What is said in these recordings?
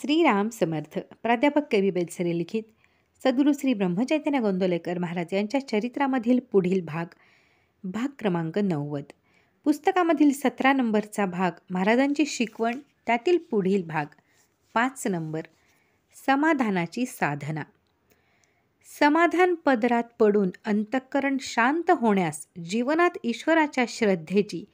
श्रीराम समर्थ प्राध्यापक कवी बेलसरे लिखित सद्गुरू श्री ब्रह्मचैतन्य गोंदोलेकर महाराज यांच्या चरित्रामधील पुढील भाग भाग क्रमांक नव्वद पुस्तकामधील सतरा नंबरचा भाग महाराजांची शिकवण त्यातील पुढील भाग पाच नंबर समाधानाची साधना समाधान पदरात पडून अंतःकरण शांत होण्यास जीवनात ईश्वराच्या श्रद्धेची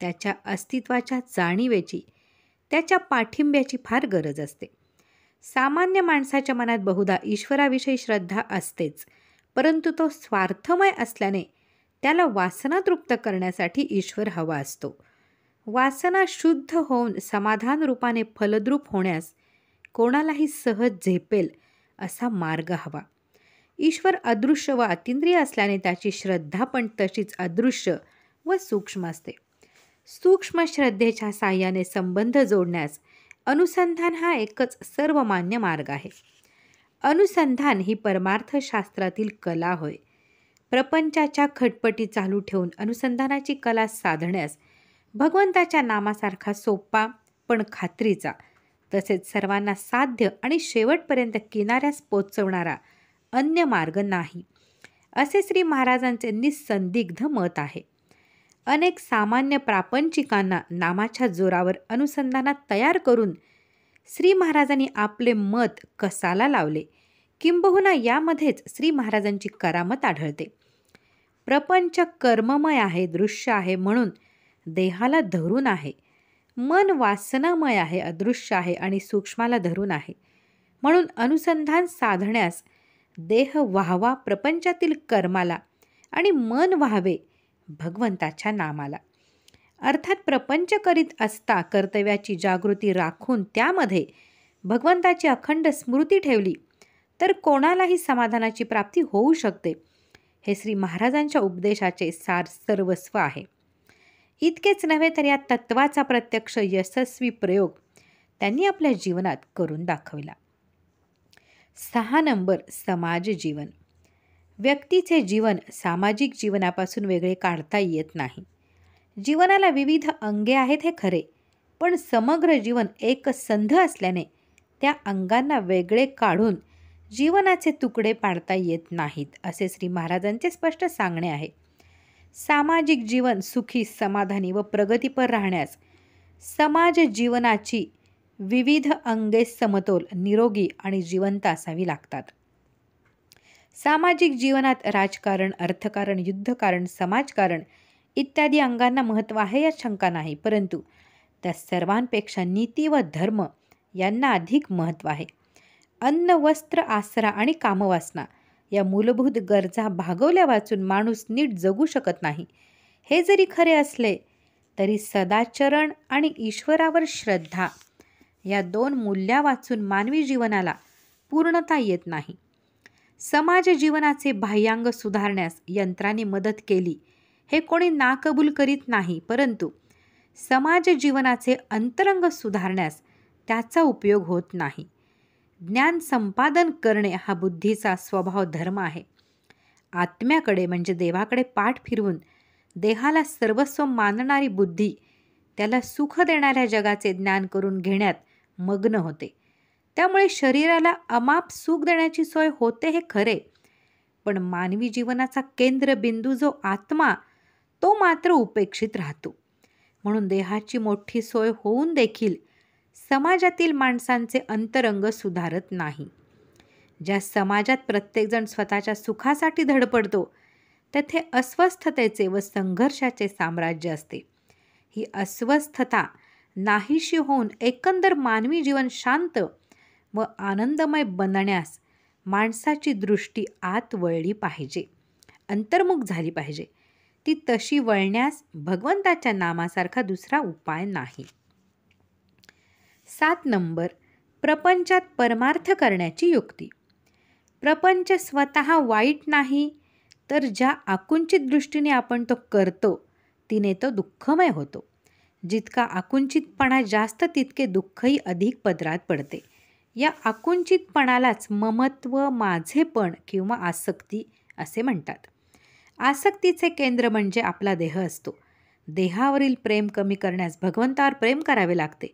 त्याच्या अस्तित्वाच्या जाणीवेची त्याच्या पाठिंब्याची फार गरज असते सामान्य माणसाच्या मनात बहुधा ईश्वराविषयी श्रद्धा असतेच परंतु तो स्वार्थमय असल्याने त्याला वासना तृप्त करण्यासाठी ईश्वर हवा असतो वासना शुद्ध होऊन समाधान रूपाने फलद्रूप होण्यास कोणालाही सहज झेपेल असा मार्ग हवा ईश्वर अदृश्य व अतिंद्रिय असल्याने त्याची श्रद्धा पण तशीच अदृश्य व सूक्ष्म असते सूक्ष्म श्रद्धेच्या साह्याने संबंध जोडण्यास अनुसंधान हा एकच सर्वमान्य मार्ग आहे अनुसंधान ही परमार्थशास्त्रातील कला होय प्रपंचाच्या खटपटी चालू ठेवून अनुसंधानाची कला साधण्यास भगवंताच्या नामासारखा सोपा पण खात्रीचा तसेच सर्वांना साध्य आणि शेवटपर्यंत किनाऱ्यास पोचवणारा अन्य मार्ग नाही असे श्री महाराजांचे निसंदिग्ध मत आहे अनेक सामान्य प्रापंचिकांना नामाच्या जोरावर अनुसंधानात तयार करून श्री महाराजांनी आपले मत कसाला लावले किंबहुना यामध्येच श्री महाराजांची करामत आढळते प्रपंच कर्ममय आहे दृश्य आहे म्हणून देहाला धरून आहे मन वासनामय आहे अदृश्य आहे आणि सूक्ष्माला धरून आहे म्हणून अनुसंधान साधण्यास देह व्हावा प्रपंचातील कर्माला आणि मन व्हावे भगवंताच्या नामाला अर्थात प्रपंच करीत असता कर्तव्याची जागृती राखून त्यामध्ये भगवंताची अखंड स्मृती ठेवली तर कोणालाही समाधानाची प्राप्ती होऊ शकते हे श्री महाराजांच्या उपदेशाचे सार सर्वस्व आहे इतकेच नव्हे तर या तत्वाचा प्रत्यक्ष यशस्वी प्रयोग त्यांनी आपल्या जीवनात करून दाखवला सहा नंबर समाज जीवन व्यक्तीचे जीवन सामाजिक जीवनापासून वेगळे काढता येत नाही जीवनाला विविध अंगे आहेत हे खरे पण समग्र जीवन एक संध असल्याने त्या अंगांना वेगळे काढून जीवनाचे तुकडे पाडता येत नाहीत असे श्री महाराजांचे स्पष्ट सांगणे आहे सामाजिक जीवन सुखी समाधानी व प्रगतीपर राहण्यास समाज जीवनाची विविध अंगे समतोल निरोगी आणि जिवंत असावी लागतात सामाजिक जीवनात राजकारण अर्थकारण युद्धकारण समाजकारण इत्यादी अंगांना महत्त्व आहे यात शंका नाही परंतु त्या सर्वांपेक्षा नीती व धर्म यांना अधिक महत्त्व आहे अन्न वस्त्र आसरा आणि कामवासना या मूलभूत गरजा भागवल्या वाचून माणूस नीट जगू शकत नाही हे जरी खरे असले तरी सदाचरण आणि ईश्वरावर श्रद्धा या दोन मूल्या वाचून मानवी जीवनाला पूर्णता येत नाही समाज जीवनाचे बाह्यांग सुधारण्यास यंत्राने मदत केली हे कोणी नाकबूल करीत नाही परंतु समाज जीवनाचे अंतरंग सुधारण्यास त्याचा उपयोग होत नाही ज्ञान संपादन करणे हा बुद्धीचा स्वभाव धर्म आहे आत्म्याकडे म्हणजे देवाकडे पाठ फिरवून देहाला सर्वस्व मानणारी बुद्धी त्याला सुख देणाऱ्या जगाचे ज्ञान करून घेण्यात मग्न होते त्यामुळे शरीराला अमाप सुख देण्याची सोय होते हे खरे पण मानवी जीवनाचा केंद्रबिंदू जो आत्मा तो मात्र उपेक्षित राहतो म्हणून देहाची मोठी सोय होऊन देखील समाजातील माणसांचे अंतरंग सुधारत नाही ज्या समाजात प्रत्येकजण स्वतःच्या सुखासाठी धडपडतो तेथे अस्वस्थतेचे व संघर्षाचे साम्राज्य असते ही अस्वस्थता नाहीशी होऊन एकंदर मानवी जीवन शांत व आनंदमय बनण्यास माणसाची दृष्टी आत वळली पाहिजे अंतर्मुख झाली पाहिजे ती तशी वळण्यास भगवंताच्या नामासारखा दुसरा उपाय नाही सात नंबर प्रपंचात परमार्थ करण्याची युक्ती प्रपंच स्वतः वाईट नाही तर ज्या आकुंचित दृष्टीने आपण तो करतो तिने तो दुःखमय होतो जितका आकुंचितपणा जास्त तितके दुःखही अधिक पदरात पडते या आकुंचितपणालाच ममत्व माझेपण किंवा आसक्ती असे म्हणतात आसक्तीचे केंद्र म्हणजे आपला देह असतो देहावरील प्रेम कमी करण्यास भगवंतावर प्रेम करावे लागते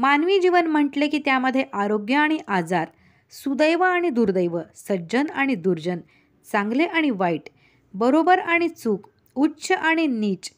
मानवी जीवन म्हटले की त्यामध्ये आरोग्य आणि आजार सुदैव आणि दुर्दैव सज्जन आणि दुर्जन चांगले आणि वाईट बरोबर आणि चूक उच्च आणि नीच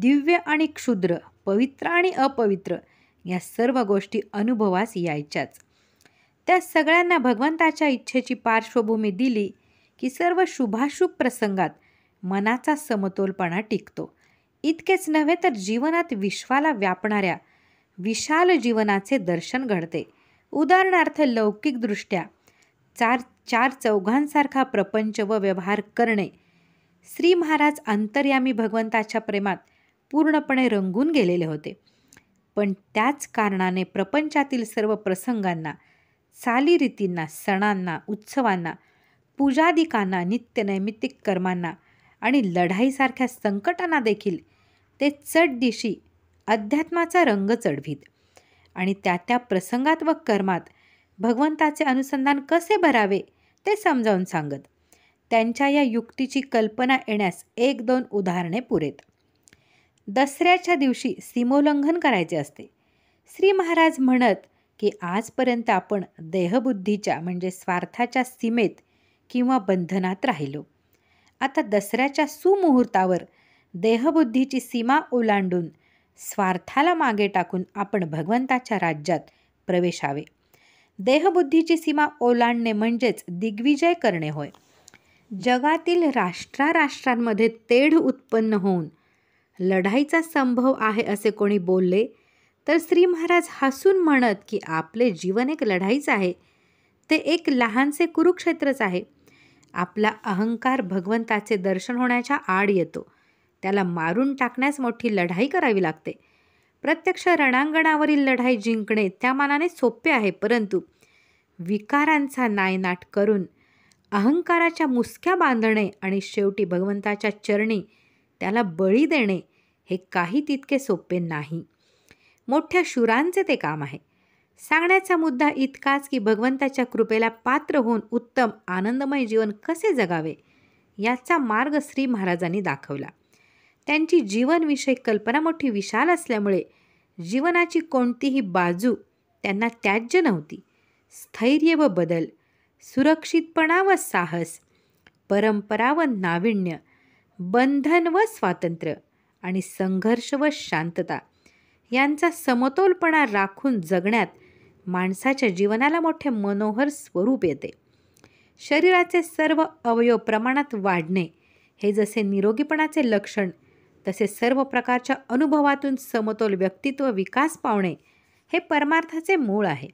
दिव्य आणि क्षुद्र पवित्र आणि अपवित्र या सर्व गोष्टी अनुभवास यायच्याच त्या सगळ्यांना भगवंताच्या इच्छेची पार्श्वभूमी दिली की सर्व शुभाशुभ प्रसंगात मनाचा समतोलपणा टिकतो इतकेच नव्हे तर जीवनात विश्वाला व्यापणाऱ्या विशाल जीवनाचे दर्शन घडते उदाहरणार्थ लौकिकदृष्ट्या चार चार चौघांसारखा प्रपंच व व्यवहार करणे श्री महाराज अंतर्यामी भगवंताच्या प्रेमात पूर्णपणे रंगून गेलेले होते पण त्याच कारणाने प्रपंचातील सर्व प्रसंगांना चालीरीतींना सणांना उत्सवांना पूजादिकांना नित्यनैमित्तिक कर्मांना आणि लढाईसारख्या संकटांना देखील ते दिशी अध्यात्माचा रंग चढवीत आणि त्या त्या प्रसंगात व कर्मात भगवंताचे अनुसंधान कसे भरावे ते समजावून सांगत त्यांच्या या युक्तीची कल्पना येण्यास एक दोन उदाहरणे पुरेत दसऱ्याच्या दिवशी सीमोल्लंघन करायचे असते श्री महाराज म्हणत की आजपर्यंत आपण देहबुद्धीच्या म्हणजे स्वार्थाच्या सीमेत किंवा बंधनात राहिलो आता दसऱ्याच्या सुमुहूर्तावर देहबुद्धीची सीमा ओलांडून स्वार्थाला मागे टाकून आपण भगवंताच्या राज्यात प्रवेशावे देहबुद्धीची सीमा ओलांडणे म्हणजेच दिग्विजय करणे होय जगातील राष्ट्राराष्ट्रांमध्ये तेढ उत्पन्न होऊन लढाईचा संभव आहे असे कोणी बोलले तर श्री महाराज हसून म्हणत की आपले जीवन एक लढाईच आहे ते एक लहानसे कुरुक्षेत्रच आहे आपला अहंकार भगवंताचे दर्शन होण्याच्या आड येतो त्याला मारून टाकण्यास मोठी लढाई करावी लागते प्रत्यक्ष रणांगणावरील लढाई जिंकणे त्या मानाने सोपे आहे परंतु विकारांचा नायनाट करून अहंकाराच्या मुसक्या बांधणे आणि शेवटी भगवंताच्या चरणी त्याला बळी देणे हे काही तितके सोपे नाही मोठ्या शुरांचे ते काम आहे सांगण्याचा मुद्दा इतकाच की भगवंताच्या कृपेला पात्र होऊन उत्तम आनंदमय जीवन कसे जगावे याचा मार्ग श्री महाराजांनी दाखवला त्यांची जीवनविषयक कल्पना मोठी विशाल असल्यामुळे जीवनाची कोणतीही बाजू त्यांना त्याज्य नव्हती स्थैर्य व बदल सुरक्षितपणा व साहस परंपरा व नाविन्य बंधन व स्वातंत्र्य आणि संघर्ष व शांतता यांचा समतोलपणा राखून जगण्यात माणसाच्या जीवनाला मोठे मनोहर स्वरूप येते शरीराचे सर्व अवयव प्रमाणात वाढणे हे जसे निरोगीपणाचे लक्षण तसे सर्व प्रकारच्या अनुभवातून समतोल व्यक्तित्व विकास पावणे हे परमार्थाचे मूळ आहे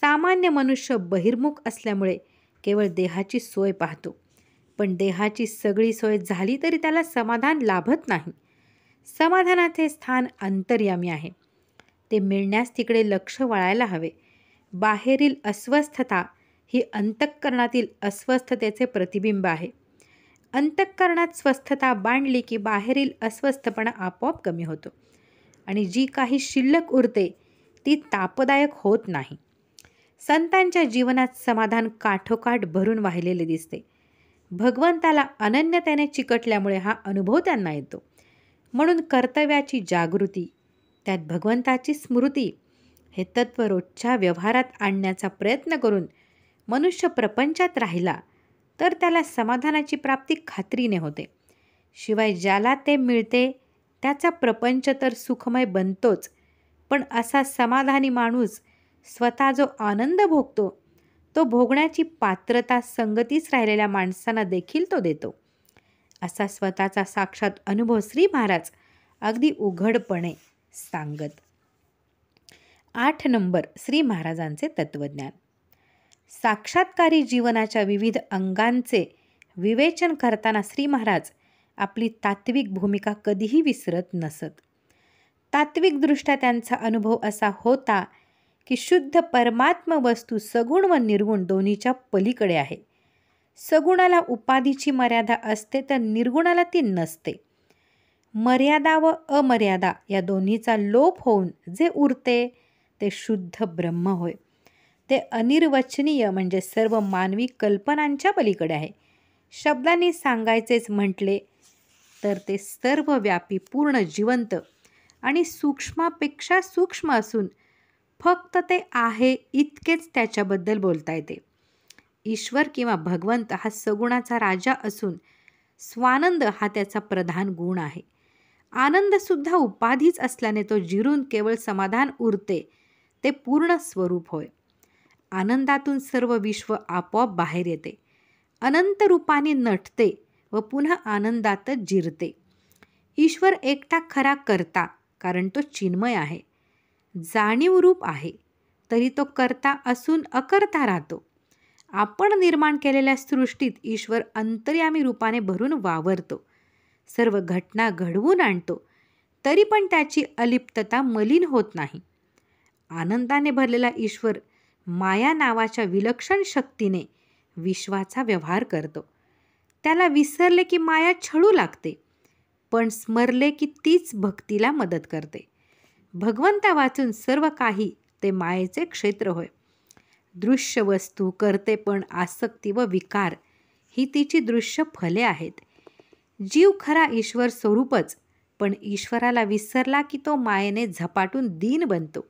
सामान्य मनुष्य बहिर्मुख असल्यामुळे केवळ देहाची सोय पाहतो पण देहाची सगळी सोय झाली तरी त्याला समाधान लाभत नाही समाधानाचे स्थान अंतर्यामी आहे ते मिळण्यास तिकडे लक्ष वळायला हवे बाहेरील अस्वस्थता ही अंतःकरणातील अस्वस्थतेचे प्रतिबिंब आहे अंतःकरणात स्वस्थता बांधली की बाहेरील अस्वस्थपणा आपोआप कमी होतो आणि जी काही शिल्लक उरते ती तापदायक होत नाही संतांच्या जीवनात समाधान काठोकाठ भरून वाहिलेले दिसते भगवंताला अनन्यतेने चिकटल्यामुळे हा अनुभव त्यांना येतो म्हणून कर्तव्याची जागृती त्यात भगवंताची स्मृती हे तत्त्व रोजच्या व्यवहारात आणण्याचा प्रयत्न करून मनुष्य प्रपंचात राहिला तर त्याला समाधानाची प्राप्ती खात्रीने होते शिवाय ज्याला ते मिळते त्याचा प्रपंच तर सुखमय बनतोच पण असा समाधानी माणूस स्वतः जो आनंद भोगतो तो भोगण्याची पात्रता संगतीच राहिलेल्या माणसांना देखील तो देतो असा स्वतःचा साक्षात अनुभव श्री महाराज अगदी उघडपणे सांगत आठ नंबर श्री महाराजांचे तत्वज्ञान साक्षात्कारी जीवनाच्या विविध अंगांचे विवेचन करताना श्री महाराज आपली तात्विक भूमिका कधीही विसरत नसत तात्विकदृष्ट्या त्यांचा अनुभव असा होता की शुद्ध परमात्म वस्तू सगुण व निर्गुण दोन्हीच्या पलीकडे आहे सगुणाला उपाधीची मर्यादा असते तर निर्गुणाला ती नसते मर्यादा व अमर्यादा या दोन्हीचा लोप होऊन जे उरते ते शुद्ध ब्रह्म होय ते अनिर्वचनीय म्हणजे सर्व मानवी कल्पनांच्या पलीकडे आहे शब्दांनी सांगायचेच म्हटले तर ते सर्वव्यापी पूर्ण जिवंत आणि सूक्ष्मापेक्षा सूक्ष्म असून फक्त ते आहे इतकेच त्याच्याबद्दल बोलता येते ईश्वर किंवा भगवंत हा सगुणाचा राजा असून स्वानंद हा त्याचा प्रधान गुण आहे आनंदसुद्धा उपाधीच असल्याने तो जिरून केवळ समाधान उरते ते पूर्ण स्वरूप होय आनंदातून सर्व विश्व आपोआप बाहेर येते अनंत रूपाने नटते व पुन्हा आनंदातच जिरते ईश्वर एकटा खरा करता कारण तो चिन्मय आहे जाणीवरूप आहे तरी तो करता असून अकर्ता राहतो आपण निर्माण केलेल्या सृष्टीत ईश्वर अंतर्यामी रूपाने भरून वावरतो सर्व घटना घडवून आणतो तरी पण त्याची अलिप्तता मलिन होत नाही आनंदाने भरलेला ईश्वर माया नावाच्या विलक्षण शक्तीने विश्वाचा व्यवहार करतो त्याला विसरले की माया छळू लागते पण स्मरले की तीच भक्तीला मदत करते भगवंता वाचून सर्व काही ते मायेचे क्षेत्र होय दृश्य वस्तू पण आसक्ती व विकार ही तिची दृश्य फले आहेत जीव खरा ईश्वर स्वरूपच पण ईश्वराला विसरला की तो मायेने झपाटून दीन बनतो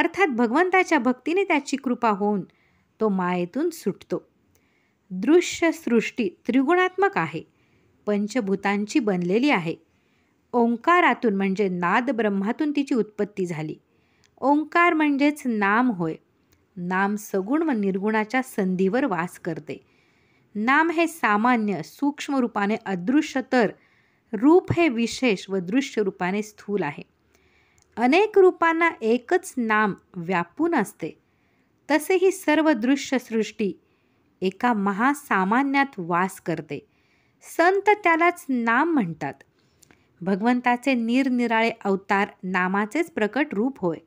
अर्थात भगवंताच्या भक्तीने त्याची कृपा होऊन तो मायेतून सुटतो दृश्य सृष्टी त्रिगुणात्मक आहे पंचभूतांची बनलेली आहे ओंकारातून म्हणजे नाद ब्रह्मातून तिची उत्पत्ती झाली ओंकार म्हणजेच नाम होय नाम सगुण व निर्गुणाच्या संधीवर वास करते नाम हे सामान्य सूक्ष्म रूपाने अदृश्य तर रूप हे विशेष व दृश्य रूपाने स्थूल आहे अनेक रूपांना एकच नाम व्यापून असते तसे ही सर्व दृश्य सृष्टी एका महासामान्यात वास करते संत त्यालाच नाम म्हणतात भगवंताचे निरनिराळे अवतार नामाचेच प्रकट रूप होय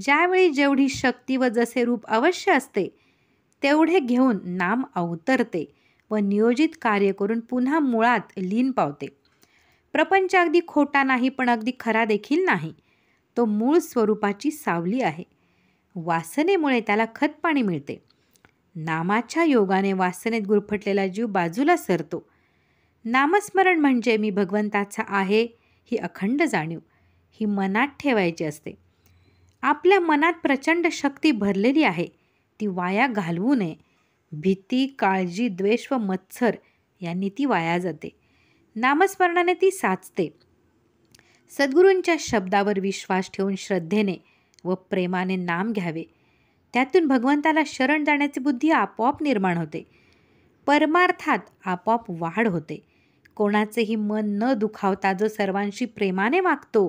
ज्यावेळी जेवढी शक्ती व जसे रूप अवश्य असते तेवढे घेऊन नाम अवतरते व नियोजित कार्य करून पुन्हा मुळात लीन पावते प्रपंच अगदी खोटा नाही पण अगदी खरा देखील नाही तो मूळ स्वरूपाची सावली आहे वासनेमुळे त्याला खतपाणी मिळते नामाच्या योगाने वासनेत गुरफटलेला जीव बाजूला सरतो नामस्मरण म्हणजे मी भगवंताचा आहे ही अखंड जाणीव ही मनात ठेवायची असते आपल्या मनात प्रचंड शक्ती भरलेली आहे ती वाया घालवू नये भीती काळजी द्वेष व मत्सर यांनी ती वाया जाते नामस्मरणाने ती साचते सद्गुरूंच्या शब्दावर विश्वास ठेवून श्रद्धेने व प्रेमाने नाम घ्यावे त्यातून भगवंताला शरण जाण्याची बुद्धी आपोआप निर्माण होते परमार्थात आपोआप वाढ होते कोणाचेही मन न दुखावता जो सर्वांशी प्रेमाने वागतो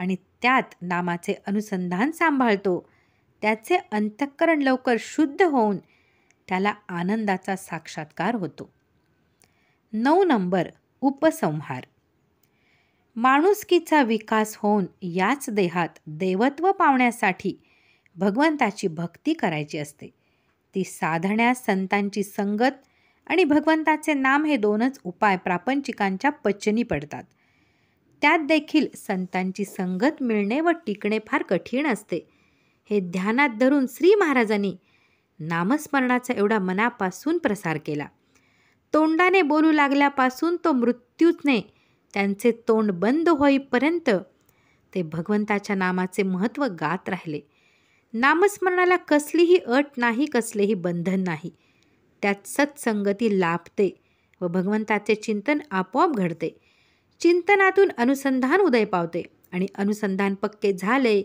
आणि त्यात नामाचे अनुसंधान सांभाळतो त्याचे अंतःकरण लवकर शुद्ध होऊन त्याला आनंदाचा साक्षात्कार होतो नऊ नंबर उपसंहार माणुसकीचा विकास होऊन याच देहात देवत्व पावण्यासाठी भगवंताची भक्ती करायची असते ती साधण्यास संतांची संगत आणि भगवंताचे नाम हे दोनच उपाय प्रापंचिकांच्या पचनी पडतात त्यात देखील संतांची संगत मिळणे व टिकणे फार कठीण असते हे ध्यानात धरून श्री महाराजांनी नामस्मरणाचा एवढा मनापासून प्रसार केला तोंडाने बोलू लागल्यापासून तो मृत्यूने त्यांचे तोंड बंद होईपर्यंत ते भगवंताच्या नामाचे महत्त्व गात राहिले नामस्मरणाला कसलीही अट नाही कसलेही बंधन नाही त्यात सत्संगती लाभते व भगवंताचे चिंतन आपोआप घडते चिंतनातून अनुसंधान उदय पावते आणि अनुसंधान पक्के झाले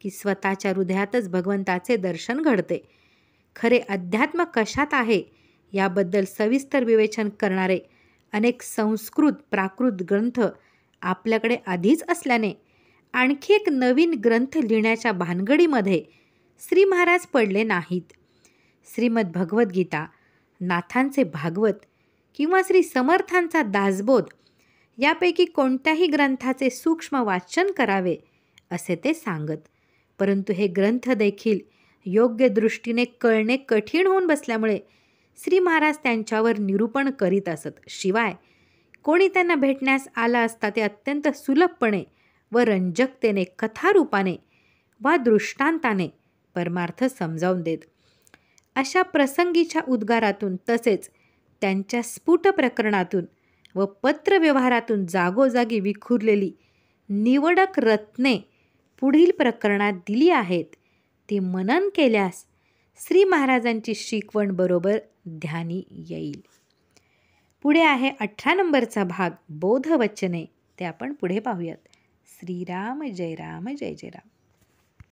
की स्वतःच्या हृदयातच भगवंताचे दर्शन घडते खरे अध्यात्म कशात आहे याबद्दल सविस्तर विवेचन करणारे अनेक संस्कृत प्राकृत ग्रंथ आपल्याकडे आधीच असल्याने आणखी एक नवीन ग्रंथ लिहिण्याच्या भानगडीमध्ये श्री महाराज पडले नाहीत श्रीमद भगवद्गीता नाथांचे भागवत किंवा श्री समर्थांचा दासबोध यापैकी कोणत्याही ग्रंथाचे सूक्ष्म वाचन करावे असे ते सांगत परंतु हे ग्रंथ देखील योग्य दृष्टीने कळणे कठीण होऊन बसल्यामुळे श्री महाराज त्यांच्यावर निरूपण करीत असत शिवाय कोणी त्यांना भेटण्यास आला असता ते अत्यंत सुलभपणे व रंजकतेने कथारूपाने वा दृष्टांताने परमार्थ समजावून देत अशा प्रसंगीच्या उद्गारातून तसेच त्यांच्या स्फुट प्रकरणातून व पत्रव्यवहारातून जागोजागी विखुरलेली निवडक रत्ने पुढील प्रकरणात दिली आहेत ते मनन केल्यास श्री महाराजांची शिकवण बरोबर ध्यानी येईल पुढे आहे अठरा नंबरचा भाग बोधवचने ते आपण पुढे पाहूयात श्रीराम जय राम जय जय राम